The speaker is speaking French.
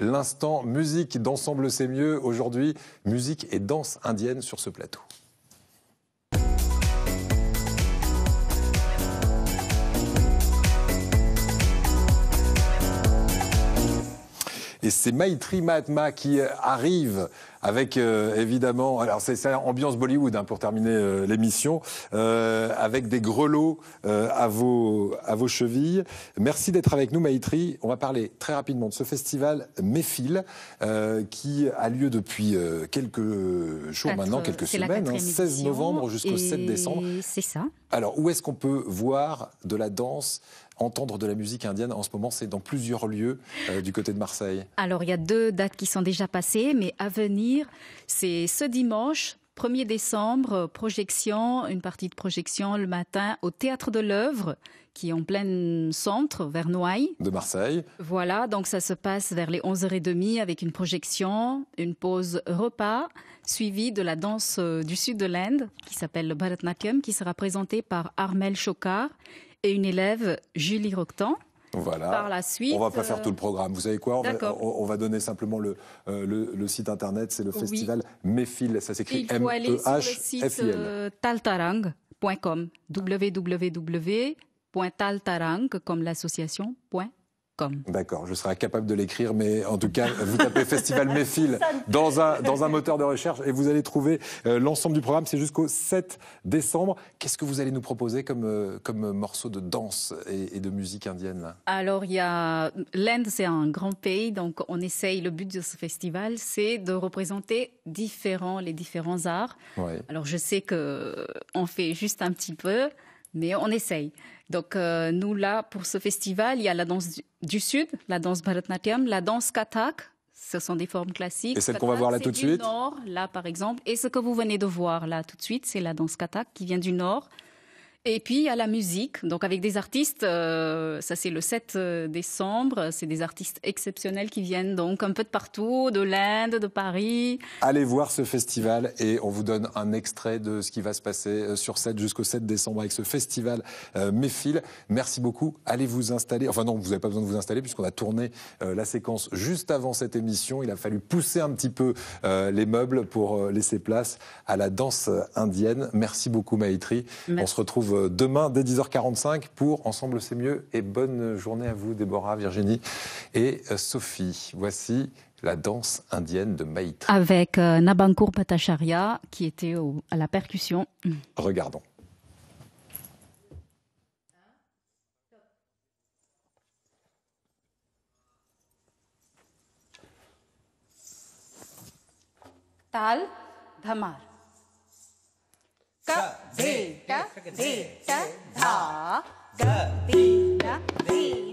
L'instant musique d'ensemble c'est mieux aujourd'hui, musique et danse indienne sur ce plateau. Et c'est Maitri Mahatma qui euh, arrive avec euh, évidemment, alors c'est ambiance Bollywood hein, pour terminer euh, l'émission, euh, avec des grelots euh, à, vos, à vos chevilles. Merci d'être avec nous, Maïtri. On va parler très rapidement de ce festival Méfil, qui a lieu depuis quelques jours maintenant, quelques semaines, hein, 16 novembre jusqu'au 7 décembre. C'est ça. Alors, où est-ce qu'on peut voir de la danse entendre de la musique indienne en ce moment, c'est dans plusieurs lieux du côté de Marseille. Alors, il y a deux dates qui sont déjà passées, mais à venir, c'est ce dimanche, 1er décembre, projection, une partie de projection le matin au Théâtre de l'œuvre, qui est en plein centre, vers Noailles. De Marseille. Voilà, donc ça se passe vers les 11h30 avec une projection, une pause repas, suivie de la danse euh, du sud de l'Inde, qui s'appelle le Bharatnatyam, qui sera présentée par Armel Chocard et une élève, Julie Roctan voilà. par la suite. On va pas euh, faire tout le programme. Vous savez quoi on va, on va, donner simplement le, euh, le, le site internet, c'est le festival Méfil. Ça s'écrit m e h f i l taltarang.com www.taltarang euh, comme l'association.com D'accord, je serai incapable de l'écrire, mais en tout cas, vous tapez Festival Méfil dans un, moteur de recherche et vous allez trouver euh, l'ensemble du programme. C'est jusqu'au 7 décembre. Qu'est-ce que vous allez nous proposer comme, euh, morceau de danse et, de musique indienne Alors, il a l'Inde, c'est un grand pays, donc on essaye. Le but de ce festival, c'est de représenter différents, les différents arts. Alors, je sais qu'on euh, fait juste un petit peu mais on essaye. Donc euh, nous là pour ce festival, il y a la danse du sud, la danse Bharatnatyam, la danse Kathak. Ce sont des formes classiques. Et celle qu'on va voir là tout de suite. Nord, là par exemple, et ce que vous venez de voir là tout de suite, c'est la danse Kathak qui vient du nord. Et puis à la musique, donc avec des artistes, euh, ça c'est le 7 euh, décembre, c'est des artistes exceptionnels qui viennent donc un peu de partout, de l'Inde, de Paris. Allez voir ce festival et on vous donne un extrait de ce qui va se passer euh, sur 7 jusqu'au 7 décembre avec ce festival euh, Méfil. Merci beaucoup, allez vous installer, enfin non, vous n'avez pas besoin de vous installer puisqu'on a tourné la séquence juste avant cette émission, il a fallu pousser un petit peu les meubles pour laisser place à la danse indienne. Merci beaucoup Maïtri, on se retrouve demain dès 10h45 pour Ensemble c'est mieux. Et bonne journée à vous, Déborah, Virginie et euh, Sophie. Voici la danse indienne de Maitre. Avec Nabankur euh, Nabankour Patacharya qui était à la percussion. Regardons. Tal, Dhamar. Ka. धी ट धी ट धा ग धी ड धी